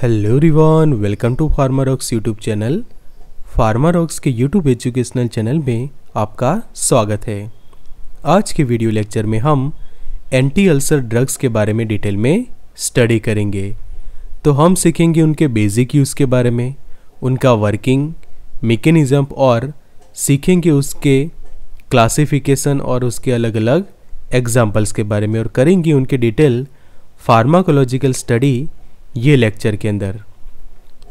hello रिवान welcome to Pharmarox YouTube channel Pharmarox के YouTube educational channel में आपका स्वागत है आज के वीडियो लेक्चर में हम एंटी अल्सर ड्रग्स के बारे में डिटेल में स्टडी करेंगे तो हम सीखेंगे उनके बेसिक यूज़ के बारे में उनका वर्किंग मेकेनिज़म और सीखेंगे उसके क्लासिफिकेशन और उसके अलग अलग एग्जाम्पल्स के बारे में और करेंगे उनके डिटेल फार्माकोलॉजिकल स्टडी ये लेक्चर के अंदर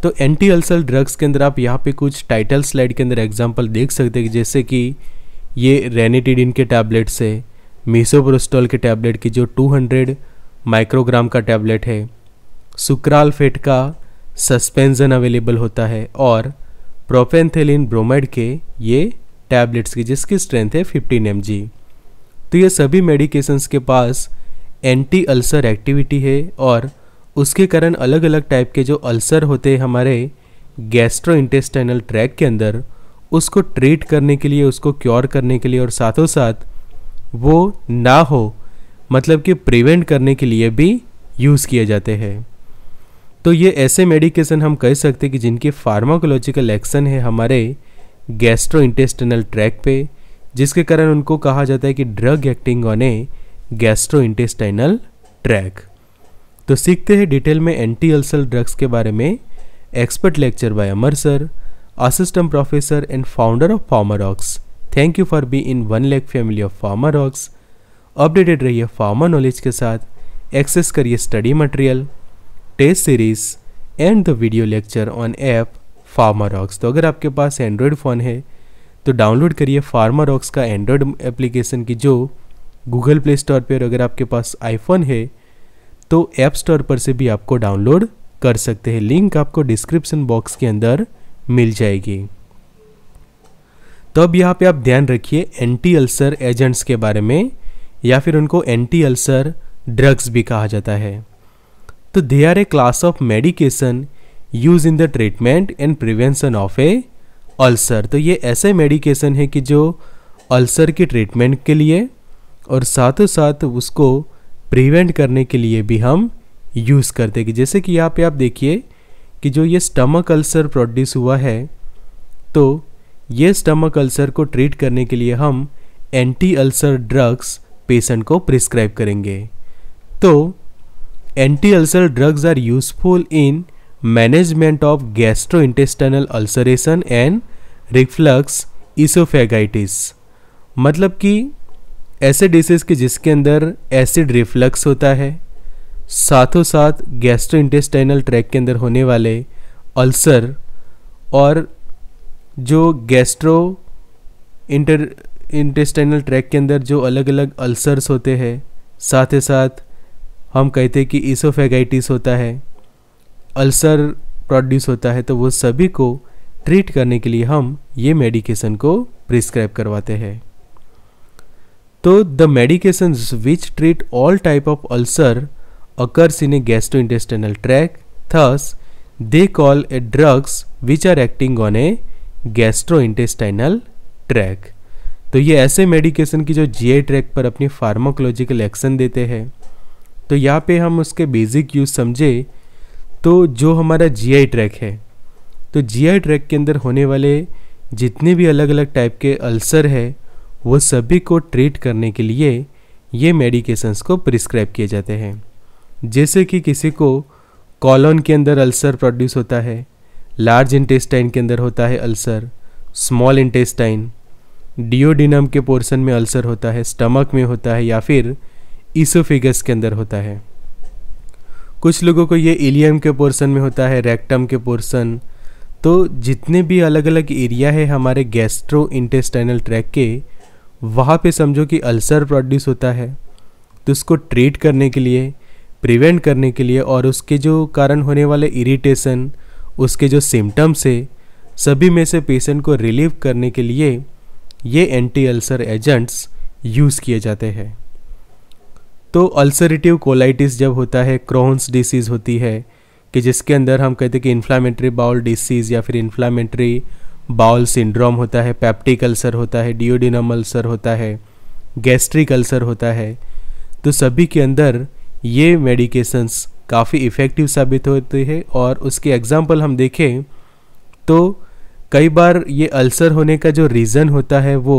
तो एंटी अल्सर ड्रग्स के अंदर आप यहाँ पे कुछ टाइटल स्लाइड के अंदर एग्जांपल देख सकते हैं जैसे कि ये रेनिटिडिन के टैबलेट्स है मीसोप्रोस्टॉल के टैबलेट की जो 200 माइक्रोग्राम का टैबलेट है सुक्राल फेट का सस्पेंजन अवेलेबल होता है और प्रोपेंथेलिन ब्रोमाइड के ये टैबलेट्स की जिसकी स्ट्रेंथ है फिफ्टीन एम तो ये सभी मेडिकेशंस के पास एंटी अल्सर एक्टिविटी है और उसके कारण अलग अलग टाइप के जो अल्सर होते हैं हमारे गैस्ट्रो इंटेस्टाइनल ट्रैक के अंदर उसको ट्रीट करने के लिए उसको क्योर करने के लिए और साथों साथ वो ना हो मतलब कि प्रिवेंट करने के लिए भी यूज़ किए जाते हैं तो ये ऐसे मेडिकेशन हम कह सकते हैं कि जिनके फार्माकोलॉजिकल एक्शन है हमारे गैस्ट्रो इंटेस्टाइनल ट्रैक पे जिसके कारण उनको कहा जाता है कि drug acting on a gastrointestinal tract तो सीखते हैं डिटेल में एंटी अल्सल ड्रग्स के बारे में expert lecture by Amar sir assistant professor and founder of Pharmarox thank you for being one lake family of Pharmarox updated रहिए pharma knowledge के साथ एक्सेस करिए study material test series and the video lecture on app pharma तो अगर आपके पास Android phone है तो download करिए फार्मारॉक्स का एंड्रॉयड एप्लीकेशन की जो गूगल प्ले स्टोर पर अगर आपके पास आईफोन है तो ऐप स्टोर पर से भी आपको डाउनलोड कर सकते हैं लिंक आपको डिस्क्रिप्शन बॉक्स के अंदर मिल जाएगी तो अब यहाँ पे आप ध्यान रखिए एंटी अल्सर एजेंट्स के बारे में या फिर उनको एंटी अल्सर ड्रग्स भी कहा जाता है तो they are a class of medication use in the treatment and prevention of a ulcer तो ये ऐसे मेडिकेशन है कि जो अल्सर की ट्रीटमेंट के लिए और साथ साथ उसको प्रिवेंट करने के लिए भी हम यूज़ करते हैं जैसे कि यहाँ पे आप देखिए कि जो ये स्टमक अल्सर प्रोड्यूस हुआ है तो ये स्टमक अल्सर को ट्रीट करने के लिए हम एंटी अल्सर ड्रग्स पेशेंट को प्रिस्क्राइब करेंगे तो anti ulcer drugs are useful in management of gastrointestinal ulceration and reflux oesophagitis मतलब कि ऐसे डिशेस के जिसके अंदर एसिड रिफ्लक्स होता है साथों साथ गैस्ट्रो इंटेस्टाइनल ट्रैक के अंदर होने वाले अल्सर और जो गैस्ट्रो इंटर इंटेस्टाइनल ट्रैक के अंदर जो अलग अलग अल्सर्स होते हैं साथ ही साथ हम कहते हैं कि ईसोफेगाइटिस होता है अल्सर प्रोड्यूस होता है तो वो सभी को ट्रीट करने के लिए हम ये मेडिकेशन को प्रिस्क्राइब करवाते हैं तो the medication which treat all type of ulcer occurs in a gastrointestinal tract thus they call a drugs which are acting on a gastrointestinal tract तो ये ऐसे मेडिकेशन की जो जी आई ट्रैक पर अपनी फार्माकोलॉजिकल एक्शन देते हैं तो यहाँ पे हम उसके बेसिक यूज समझे तो जो हमारा जी आई ट्रैक है तो जी आई ट्रैक के अंदर होने वाले जितने भी अलग अलग टाइप के अल्सर है वो सभी को ट्रीट करने के लिए ये मेडिकेशंस को प्रिस्क्राइब किए जाते हैं जैसे कि किसी को कॉलोन के अंदर अल्सर प्रोड्यूस होता है लार्ज इंटेस्टाइन के अंदर होता है अल्सर स्मॉल इंटेस्टाइन डिओडिनम के पोर्शन में अल्सर होता है स्टमक में होता है या फिर ईसोफिगस के अंदर होता है कुछ लोगों को ये इलियम के पोर्शन में होता है रेक्टम के पोर्शन तो जितने भी अलग अलग एरिया है हमारे गैस्ट्रो इंटेस्टाइनल ट्रैक के वहाँ पे समझो कि अल्सर प्रोड्यूस होता है तो उसको ट्रीट करने के लिए प्रिवेंट करने के लिए और उसके जो कारण होने वाले इरिटेशन उसके जो सिम्टम्स है सभी में से पेशेंट को रिलीव करने के लिए ये एंटी अल्सर एजेंट्स यूज़ किए जाते हैं तो अल्सरेटिव कोलाइटिस जब होता है क्रोन्स डिसीज़ होती है कि जिसके अंदर हम कहते हैं कि इन्फ्लामेटरी बाउल डिसीज़ या फिर इन्फ्लामेटरी बाउल सिंड्रोम होता है पैप्टिक अल्सर होता है डिओडिनम अल्सर होता है गैस्ट्रिक अल्सर होता है तो सभी के अंदर ये मेडिकेशंस काफ़ी इफ़ेक्टिव साबित होते हैं और उसके एग्ज़ाम्पल हम देखें तो कई बार ये अल्सर होने का जो रीज़न होता है वो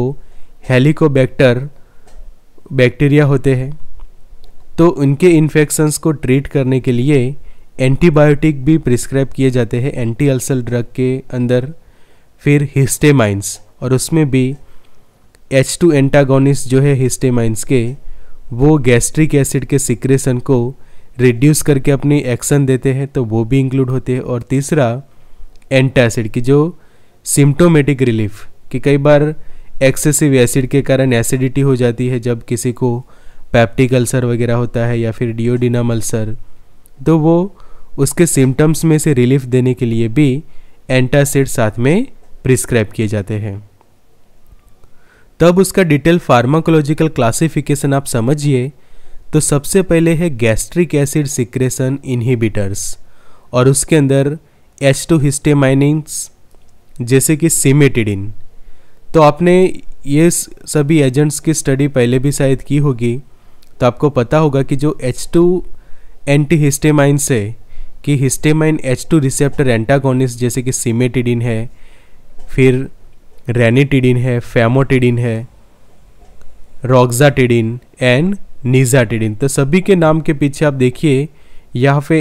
हेलिकोबैक्टर बैक्टीरिया होते हैं तो उनके इन्फेक्शंस को ट्रीट करने के लिए एंटीबायोटिक भी प्रिस्क्राइब किए जाते हैं एंटी अल्सर ड्रग के अंदर फिर हिस्टेमाइंस और उसमें भी एच टू एंटागोनिस्ट जो है हिस्टेमाइंस के वो गैस्ट्रिक एसिड के सिक्रेशन को रिड्यूस करके अपनी एक्शन देते हैं तो वो भी इंक्लूड होते हैं और तीसरा एंटासिड की जो सिम्टोमेटिक रिलीफ कि कई बार एक्सेसिव एसिड के कारण एसिडिटी हो जाती है जब किसी को पैप्टिक अल्सर वगैरह होता है या फिर डिओडिनम अल्सर तो वो उसके सिम्टम्स में से रिलीफ देने के लिए भी एंटासिड साथ में प्रिस्क्राइब किए जाते हैं तब उसका डिटेल फार्माकोलॉजिकल क्लासिफिकेशन आप समझिए तो सबसे पहले है गैस्ट्रिक एसिड सिक्रेशन इनहिबिटर्स और उसके अंदर एच टू हिस्टेमाइनिंग्स जैसे कि सीमेटिडिन तो आपने ये सभी एजेंट्स की स्टडी पहले भी शायद की होगी तो आपको पता होगा कि जो एच टू एंटी हिस्टेमाइंस है कि histamine H two receptor antagonist जैसे कि सीमेटिडिन है फिर रेनिटिडिन है फेमोटिडिन है रॉक्जाटिडिन एंड निजाटिडिन तो सभी के नाम के पीछे आप देखिए यहाँ पे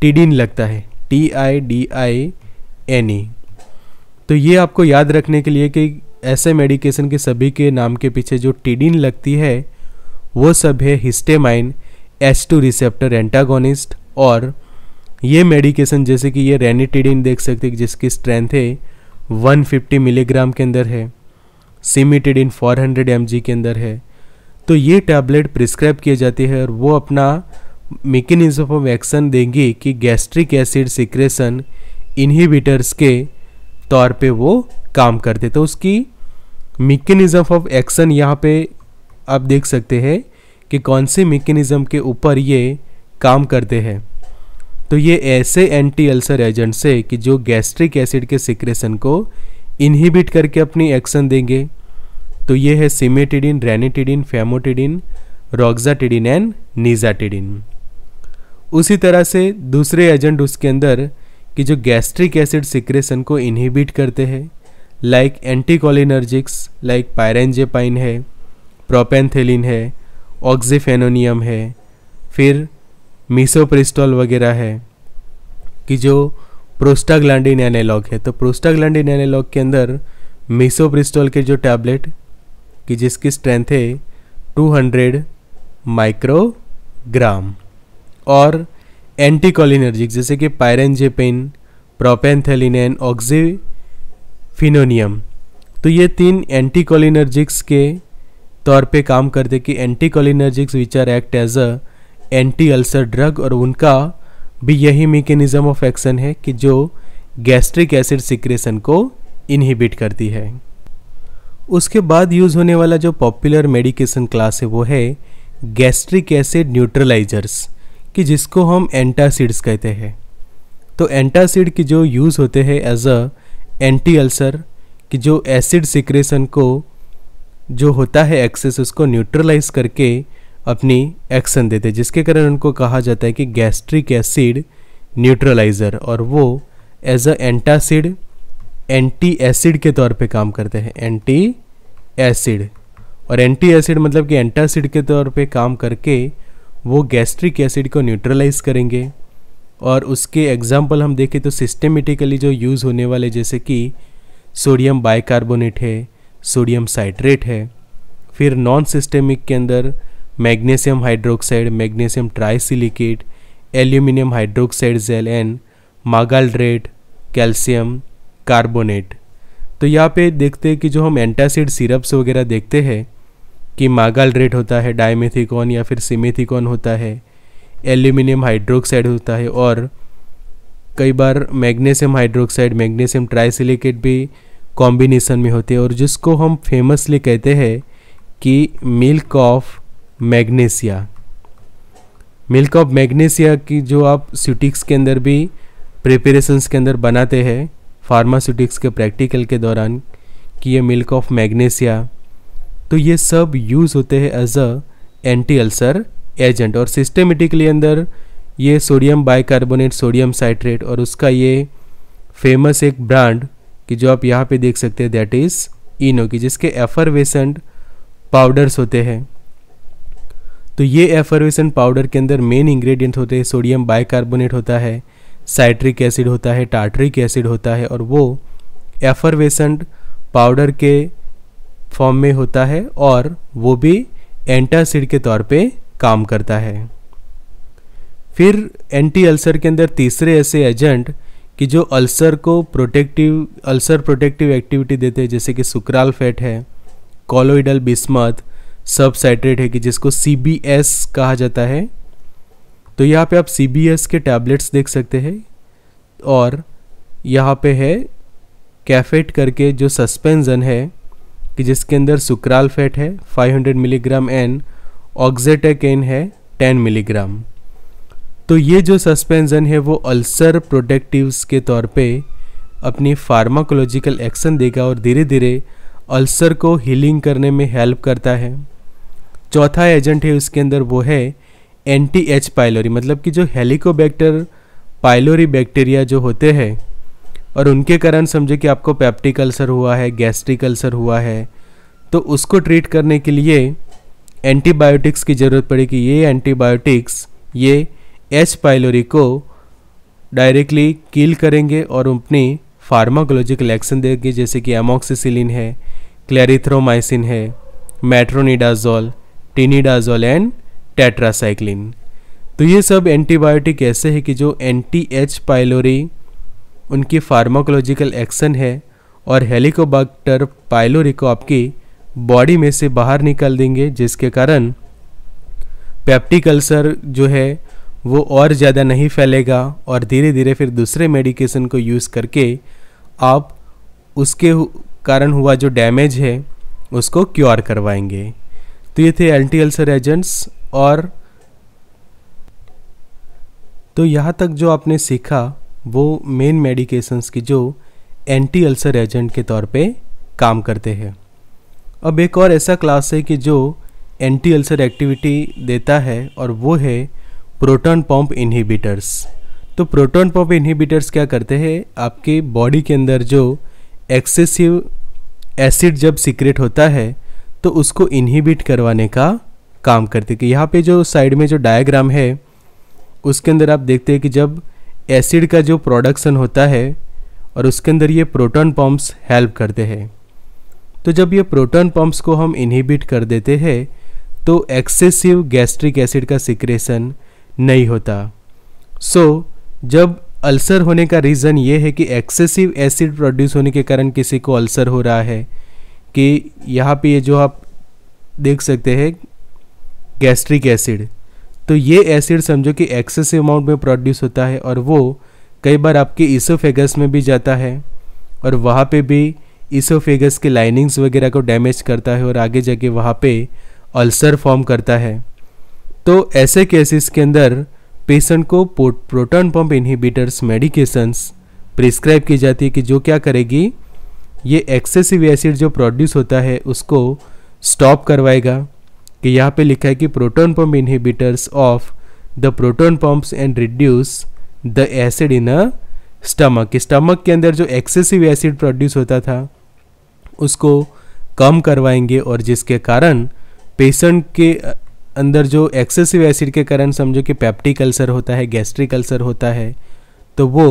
टिडिन लगता है T I D I N E तो ये आपको याद रखने के लिए कि ऐसे मेडिकेशन के सभी के नाम के पीछे जो टिडिन लगती है वो सब है histamine H two receptor antagonist और ये मेडिकेशन जैसे कि ये रेनिटिडिन देख सकते हैं जिसकी स्ट्रेंथ है 150 मिलीग्राम के अंदर है सीमिटेड इन 400 हंड्रेड के अंदर है तो ये टैबलेट प्रिस्क्राइब किए जाती है और वो अपना मेकेनिज्म ऑफ एक्शन देंगी कि गैस्ट्रिक एसिड सिक्रेशन इनहिबिटर्स के तौर पे वो काम करते तो उसकी मेकेनिज्म ऑफ एक्शन यहाँ पे आप देख सकते हैं कि कौन से मेकेनिज़्म के ऊपर ये काम करते हैं तो ये ऐसे एंटी अल्सर एजेंट्स है कि जो गैस्ट्रिक एसिड के सिक्रेशन को इनहिबिट करके अपनी एक्शन देंगे तो ये है cimetidine ranitidine famotidine roxatidine and nizatidine उसी तरह से दूसरे एजेंट उसके अंदर कि जो गैस्ट्रिक एसिड सिक्रेशन को इनहिबिट करते हैं लाइक एंटीकोलिनर्जिक्स लाइक पायरेंजेपाइन है प्रोपेंथेलिन है ऑक्सीफेनोनियम है फिर मिसोप्रिस्टॉल वगैरह है कि जो प्रोस्टाग्लैंडिन एनालॉग है तो प्रोस्टाग्लैंडिन एनालॉग के अंदर मिसोप्रिस्टॉल के जो टैबलेट कि जिसकी स्ट्रेंथ है 200 माइक्रोग्राम और एंटीकोलिनर्जिक जैसे कि पायरेंजेपिन प्रोपेंथेलिन एंड ऑक्सीफिनोनियम तो ये तीन एंटीकोलिनर्जिक्स के तौर पे काम करते कि anticholinergics which are act as a anti ulcer drug और उनका भी यही मेकेनिज़म ऑफ एक्शन है कि जो गैस्ट्रिक एसिड सिक्रेशन को इनहिबिट करती है उसके बाद यूज़ होने वाला जो पॉपुलर मेडिकेशन क्लास है वो है गैस्ट्रिक एसिड न्यूट्रलाइजर्स कि जिसको हम एंटासिड्स कहते हैं तो एंटासिड की जो यूज़ होते हैं एज अ एंटी अल्सर कि जो एसिड सिक्रेशन को जो होता है एक्सेस उसको न्यूट्रलाइज करके अपनी एक्शन देते जिसके कारण उनको कहा जाता है कि गैस्ट्रिक एसिड न्यूट्रलाइज़र और वो as a antacid anti acid के तौर पे काम करते हैं एंटी एसिड और एंटी एसिड मतलब कि एंटासिड के तौर पे काम करके वो गैस्ट्रिक एसिड को न्यूट्रलाइज करेंगे और उसके एग्जाम्पल हम देखें तो सिस्टमेटिकली जो यूज़ होने वाले जैसे कि सोडियम बाइकार्बोनेट है सोडियम साइट्रेट है फिर नॉन सिस्टेमिक के अंदर magnesium hydroxide magnesium trisilicate aluminium hydroxide gel and magaldrate calcium carbonate तो यहाँ पे देखते हैं कि जो हम एंटासिड सिरप्स वगैरह देखते हैं कि मागाल्ड्रेट होता है डायमेथिकॉन या फिर सिमेथिकॉन होता है एल्यूमिनियम हाइड्रोक्साइड होता है और कई बार मैग्नीशियम हाइड्रोक्साइड मैग्नीशियम ट्राइसिलिकेट भी कॉम्बिनेशन में होते हैं और जिसको हम फेमसली कहते हैं कि milk of magnesia milk of magnesia की जो आप सूटिक्स के अंदर भी प्रिपरेशंस के अंदर बनाते हैं फार्मास्यूटिक्स के प्रैक्टिकल के दौरान कि ये मिल्क ऑफ मैग्नेशिया तो ये सब यूज़ होते हैं as a anti ulcer agent और सिस्टमेटिकली अंदर ये सोडियम बाइकार्बोनेट सोडियम साइट्रेट और उसका ये फेमस एक ब्रांड कि जो आप यहाँ पे देख सकते हैं दैट इज़ इनो की जिसके एफरवेसेंट पाउडर्स होते हैं तो ये एफरवेसन पाउडर के अंदर मेन इंग्रेडिएंट होते हैं सोडियम बाइकार्बोनेट होता है साइट्रिक एसिड होता है टार्ट्रिक एसिड होता है और वो एफरवेसेंट पाउडर के फॉर्म में होता है और वो भी एंटासिड के तौर पे काम करता है फिर एंटी अल्सर के अंदर तीसरे ऐसे एजेंट कि जो अल्सर को प्रोटेक्टिव अल्सर प्रोटेक्टिव एक्टिविटी देते हैं जैसे कि सुक्राल फैट है कॉलोइडल बिस्मथ सबसाइट्रेट है कि जिसको सी कहा जाता है तो यहाँ पे आप सी के टैबलेट्स देख सकते हैं और यहाँ पे है कैफेट करके जो सस्पेंजन है कि जिसके अंदर सुक्राल फैट है 500 मिलीग्राम एन ऑक्जेटेकेन है 10 मिलीग्राम तो ये जो सस्पेंजन है वो अल्सर प्रोटेक्टिव्स के तौर पे अपनी फार्माकोलॉजिकल एक्शन देगा और धीरे धीरे अल्सर को हीलिंग करने में हेल्प करता है चौथा एजेंट है उसके अंदर वो है एंटी एच पाइलोरी मतलब कि जो हेलिकोबैक्टर पाइलोरी बैक्टीरिया जो होते हैं और उनके कारण समझे कि आपको पैप्टिक अल्सर हुआ है गैस्ट्रिक अल्सर हुआ है तो उसको ट्रीट करने के लिए एंटीबायोटिक्स की ज़रूरत पड़ेगी ये एंटीबायोटिक्स ये एच पाइलोरी को डायरेक्टली किल करेंगे और अपनी फार्माकोलॉजिकल एक्शन देंगे जैसे कि एमोक्सिसिलिन है क्लैरिथ्रोमाइसिन है मेट्रोनिडाजोल टीनिडाजोल एंड टेट्रासाइक्लिन तो ये सब एंटीबायोटिक ऐसे हैं कि जो एंटी एच पाइलोरी उनकी फार्माकोलॉजिकल एक्शन है और हेलिकोबैक्टर पाइलोरी को आपकी बॉडी में से बाहर निकाल देंगे जिसके कारण पेप्टिक अल्सर जो है वो और ज़्यादा नहीं फैलेगा और धीरे धीरे फिर दूसरे मेडिकेशन को यूज़ करके आप उसके कारण हुआ जो डैमेज है उसको क्योर करवाएंगे तो ये थे एल अल्सर एजेंट्स और तो यहाँ तक जो आपने सीखा वो मेन मेडिकेशंस की जो एंटी अल्सर एजेंट के तौर पे काम करते हैं अब एक और ऐसा क्लास है कि जो एंटी अल्सर एक्टिविटी देता है और वो है प्रोटॉन पंप इनहिबिटर्स तो प्रोटॉन पंप इनहिबिटर्स क्या करते हैं आपके बॉडी के अंदर जो एक्सेसिव एसिड जब सीक्रेट होता है तो उसको इनहिबिट करवाने का काम करती है यहाँ पे जो साइड में जो डायग्राम है उसके अंदर आप देखते हैं कि जब एसिड का जो प्रोडक्शन होता है और उसके अंदर ये प्रोटॉन पम्प्स हेल्प करते हैं तो जब ये प्रोटॉन पम्प्स को हम इनहिबिट कर देते हैं तो एक्सेसिव गैस्ट्रिक एसिड का सिक्रेशन नहीं होता सो so, जब अल्सर होने का रीज़न ये है कि एक्सेसिव एसिड प्रोड्यूस होने के कारण किसी को अल्सर हो रहा है कि यहाँ पे ये जो आप देख सकते हैं गैस्ट्रिक एसिड तो ये एसिड समझो कि एक्सेसिव अमाउंट में प्रोड्यूस होता है और वो कई बार आपके ईसोफेगस में भी जाता है और वहाँ पे भी ईसोफेगस के लाइनिंग्स वगैरह को डैमेज करता है और आगे जाके वहाँ पे अल्सर फॉर्म करता है तो ऐसे केसेस के अंदर पेशेंट को proton pump inhibitors medications prescribe की जाती है कि जो क्या करेगी ये एक्सेसिव एसिड जो प्रोड्यूस होता है उसको स्टॉप करवाएगा कि यहाँ पे लिखा है कि proton pump inhibitors of the proton pumps and reduce the acid in a stomach stomach के अंदर जो एक्सेसिव एसिड प्रोड्यूस होता था उसको कम करवाएंगे और जिसके कारण पेशेंट के अंदर जो एक्सेसिव एसिड के कारण समझो कि पैप्टिक अल्सर होता है गैस्ट्रिक अल्सर होता है तो वो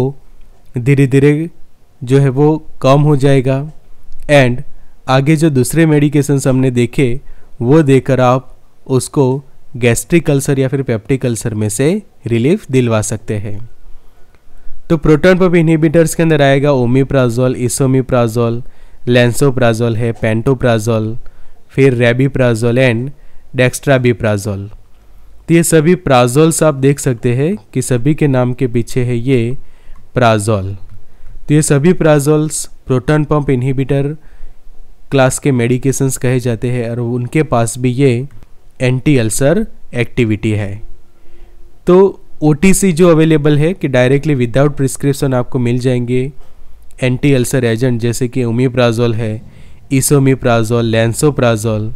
धीरे धीरे जो है वो कम हो जाएगा एंड आगे जो दूसरे मेडिकेशंस हमने देखे वो देकर आप उसको गैस्ट्रिक अल्सर या फिर पेप्टिक अल्सर में से रिलीफ दिलवा सकते हैं तो प्रोटोन पप इनहिबिटर्स के अंदर आएगा ओमीप्राजोल इसोमिप्राजोल लेंसोप्राजोल है पेंटोप्राजोल फिर रेबीप्राजोल एंड डेक्स्ट्राबीप्राजोल तो ये सभी प्राजोल्स आप देख सकते हैं कि सभी के नाम के पीछे है ये प्राजोल तो ये सभी prazoles proton pump inhibitor class के मेडिकेशंस कहे जाते हैं और उनके पास भी ये एंटी अल्सर एक्टिविटी है तो ओ जो अवेलेबल है कि डायरेक्टली विदाउट प्रिस्क्रिप्शन आपको मिल जाएंगे एंटी अल्सर एजेंट जैसे कि ओमीप्राजोल है इसोमीप्राजोल लेंसोप्राजोल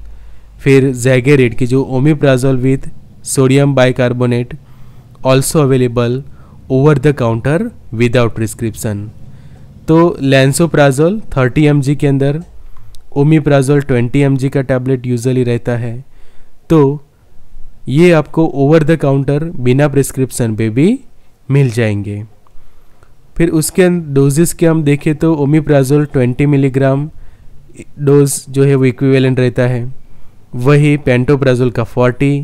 फिर जैगेरिड की जो omeprazole with sodium bicarbonate also available over the counter without prescription तो लेंसोप्राजोल 30 एम के अंदर ओमीप्राजोल 20 एम का टैबलेट यूजली रहता है तो ये आपको ओवर द काउंटर बिना प्रिस्क्रिप्शन पे भी मिल जाएंगे फिर उसके डोजेस अं-, के हम देखें तो ओमीप्राजोल 20 मिलीग्राम डोज जो है वो इक्विवेलेंट रहता है वही पेंटोप्राजोल का 40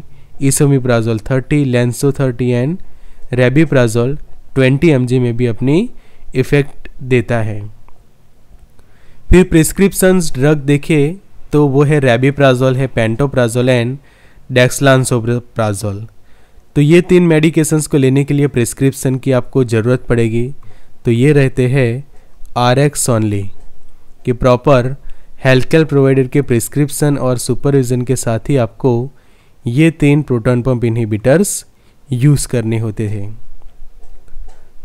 esomeprazole 30 lanso 30 and rabeprazole 20 M में भी अपनी इफ़ेक्ट देता है फिर प्रिस्क्रिप्शंस ड्रग देखे तो वो है रेबीप्राजोल है पेंटोप्राजोल एंड डेक्सलानसोप्राजोल तो ये तीन मेडिकेशंस को लेने के लिए प्रिस्क्रिप्शन की आपको ज़रूरत पड़ेगी तो ये रहते हैं आर एक्स ऑनली कि प्रॉपर हेल्थ केयर प्रोवाइडर के प्रिस्क्रिप्शन और सुपरविज़न के साथ ही आपको ये तीन प्रोटॉन पंप इनहिबिटर्स यूज़ करने होते हैं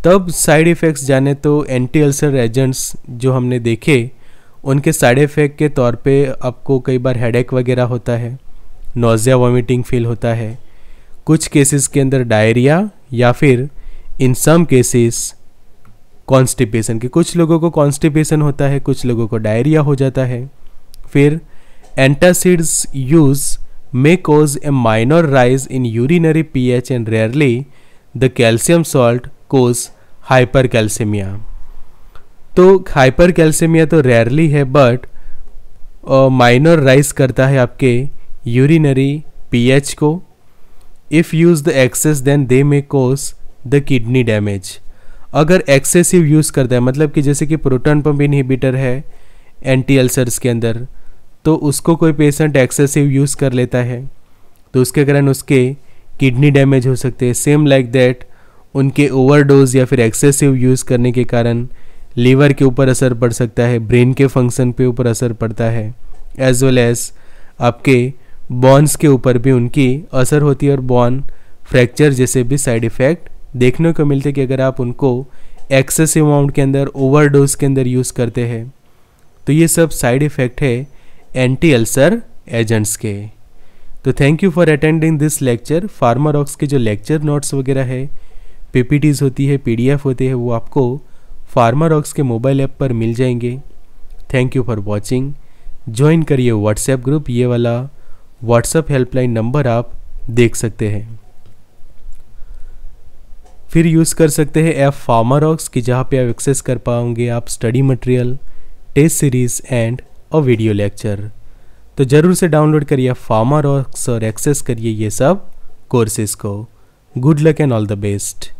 तब साइड इफ़ेक्ट्स जाने तो एंटी अल्सर एजेंट्स जो हमने देखे उनके साइड इफ़ेक्ट के तौर पे आपको कई बार हेडेक वगैरह होता है नोज़िया वॉमिटिंग फील होता है कुछ केसेस के अंदर डायरिया या फिर इन सम केसेस कॉन्स्टिपेशन के कुछ लोगों को कॉन्स्टिपेशन होता है कुछ लोगों को डायरिया हो जाता है फिर antacids use may cause a minor rise in urinary P and rarely the calcium salt cause calcaemia तो हाइपर कैल्सीमिया तो रेयरली है बट माइनर राइज करता है आपके यूरिनरी पीएच को if use the excess then they may cause the kidney damage अगर excessive use करता है मतलब कि जैसे कि प्रोटॉन पंप इनहिबिटर है एंटी अल्सर्स के अंदर तो उसको कोई पेशेंट एक्सेसिव यूज़ कर लेता है तो उसके कारण उसके किडनी डैमेज हो सकते हैं सेम लाइक दैट उनके ओवरडोज या फिर एक्सेसिव यूज़ करने के कारण लीवर के ऊपर असर पड़ सकता है ब्रेन के फंक्शन पे ऊपर असर पड़ता है एज वेल एज आपके बॉन्स के ऊपर भी उनकी असर होती है और बॉन फ्रैक्चर जैसे भी साइड इफ़ेक्ट देखने को मिलते कि अगर आप उनको एक्सेसिव अमाउंट के अंदर ओवरडोज के अंदर यूज़ करते हैं तो ये सब साइड इफ़ेक्ट है एंटी अल्सर एजेंट्स के तो thank you for attending this lecture Pharmarox के जो लेक्चर नोट्स वगैरह है पीपीटीज होती है पीडीएफ होते हैं वो आपको फार्मारॉक्स के मोबाइल ऐप पर मिल जाएंगे thank you for watching join करिए व्हाट्सएप ग्रुप ये वाला व्हाट्सएप हेल्पलाइन नंबर आप देख सकते हैं फिर यूज़ कर सकते हैं ऐप फार्मारॉक्स की जहाँ पे आप एक्सेस कर पाओगे आप study material test series and a video lecture तो ज़रूर से डाउनलोड करिए फार्मारॉक्स और एक्सेस करिए ये सब कोर्सेज को good luck and all the best